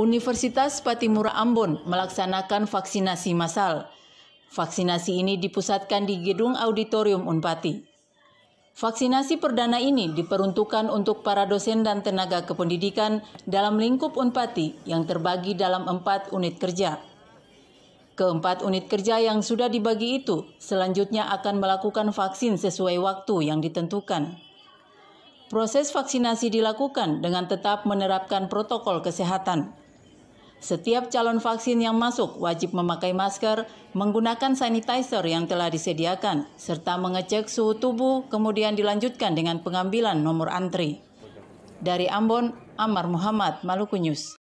Universitas Patimura Ambon melaksanakan vaksinasi massal. Vaksinasi ini dipusatkan di Gedung Auditorium Unpati. Vaksinasi perdana ini diperuntukkan untuk para dosen dan tenaga kependidikan dalam lingkup Unpati yang terbagi dalam empat unit kerja. Keempat unit kerja yang sudah dibagi itu selanjutnya akan melakukan vaksin sesuai waktu yang ditentukan. Proses vaksinasi dilakukan dengan tetap menerapkan protokol kesehatan. Setiap calon vaksin yang masuk wajib memakai masker, menggunakan sanitizer yang telah disediakan, serta mengecek suhu tubuh, kemudian dilanjutkan dengan pengambilan nomor antri. Dari Ambon, Amar Muhammad, Maluku News.